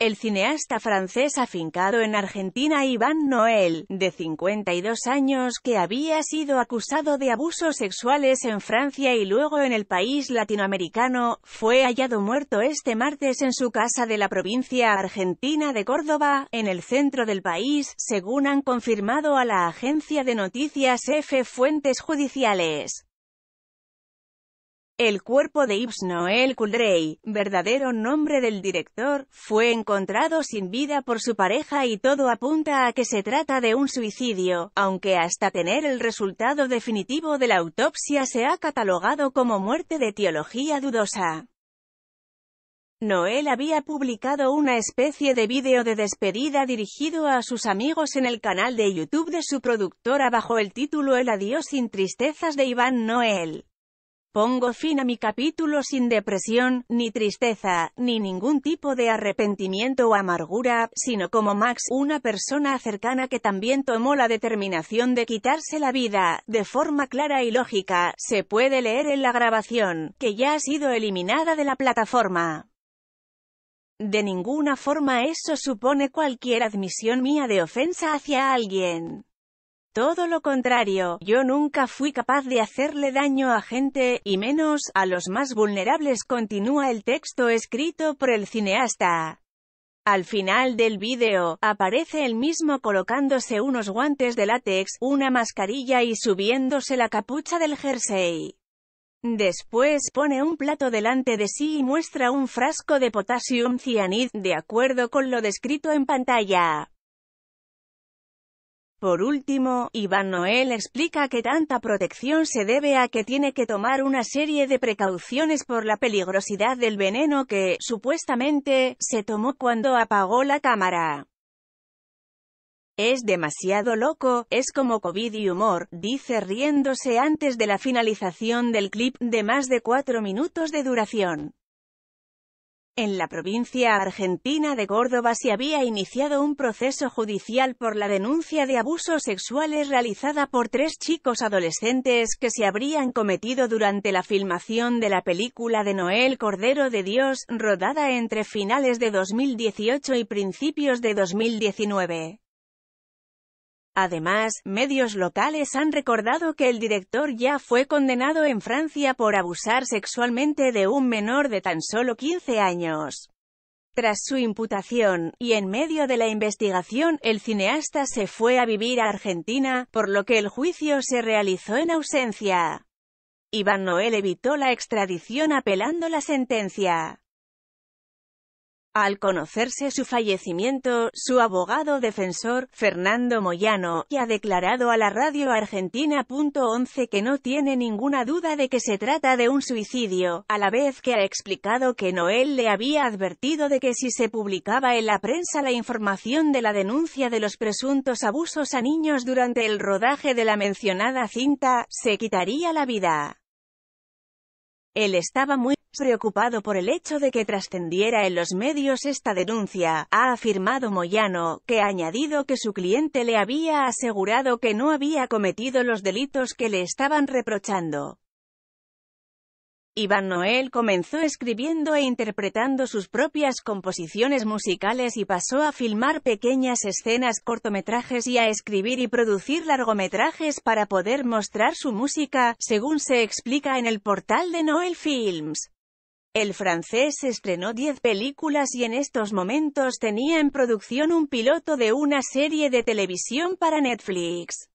El cineasta francés afincado en Argentina Iván Noel, de 52 años, que había sido acusado de abusos sexuales en Francia y luego en el país latinoamericano, fue hallado muerto este martes en su casa de la provincia argentina de Córdoba, en el centro del país, según han confirmado a la agencia de noticias F Fuentes Judiciales. El cuerpo de Ibs Noel Kuldrey, verdadero nombre del director, fue encontrado sin vida por su pareja y todo apunta a que se trata de un suicidio, aunque hasta tener el resultado definitivo de la autopsia se ha catalogado como muerte de teología dudosa. Noel había publicado una especie de vídeo de despedida dirigido a sus amigos en el canal de YouTube de su productora bajo el título El adiós sin tristezas de Iván Noel. Pongo fin a mi capítulo sin depresión, ni tristeza, ni ningún tipo de arrepentimiento o amargura, sino como Max, una persona cercana que también tomó la determinación de quitarse la vida, de forma clara y lógica, se puede leer en la grabación, que ya ha sido eliminada de la plataforma. De ninguna forma eso supone cualquier admisión mía de ofensa hacia alguien. Todo lo contrario, yo nunca fui capaz de hacerle daño a gente, y menos, a los más vulnerables continúa el texto escrito por el cineasta. Al final del vídeo, aparece el mismo colocándose unos guantes de látex, una mascarilla y subiéndose la capucha del jersey. Después pone un plato delante de sí y muestra un frasco de potassium cianid, de acuerdo con lo descrito en pantalla. Por último, Iván Noel explica que tanta protección se debe a que tiene que tomar una serie de precauciones por la peligrosidad del veneno que, supuestamente, se tomó cuando apagó la cámara. Es demasiado loco, es como COVID y humor, dice riéndose antes de la finalización del clip de más de cuatro minutos de duración. En la provincia argentina de Córdoba se había iniciado un proceso judicial por la denuncia de abusos sexuales realizada por tres chicos adolescentes que se habrían cometido durante la filmación de la película de Noel Cordero de Dios, rodada entre finales de 2018 y principios de 2019. Además, medios locales han recordado que el director ya fue condenado en Francia por abusar sexualmente de un menor de tan solo 15 años. Tras su imputación, y en medio de la investigación, el cineasta se fue a vivir a Argentina, por lo que el juicio se realizó en ausencia. Iván Noel evitó la extradición apelando la sentencia. Al conocerse su fallecimiento, su abogado defensor, Fernando Moyano, ha declarado a la radio argentina.11 que no tiene ninguna duda de que se trata de un suicidio, a la vez que ha explicado que Noel le había advertido de que si se publicaba en la prensa la información de la denuncia de los presuntos abusos a niños durante el rodaje de la mencionada cinta, se quitaría la vida. Él estaba muy Preocupado por el hecho de que trascendiera en los medios esta denuncia, ha afirmado Moyano, que ha añadido que su cliente le había asegurado que no había cometido los delitos que le estaban reprochando. Iván Noel comenzó escribiendo e interpretando sus propias composiciones musicales y pasó a filmar pequeñas escenas cortometrajes y a escribir y producir largometrajes para poder mostrar su música, según se explica en el portal de Noel Films. El francés estrenó 10 películas y en estos momentos tenía en producción un piloto de una serie de televisión para Netflix.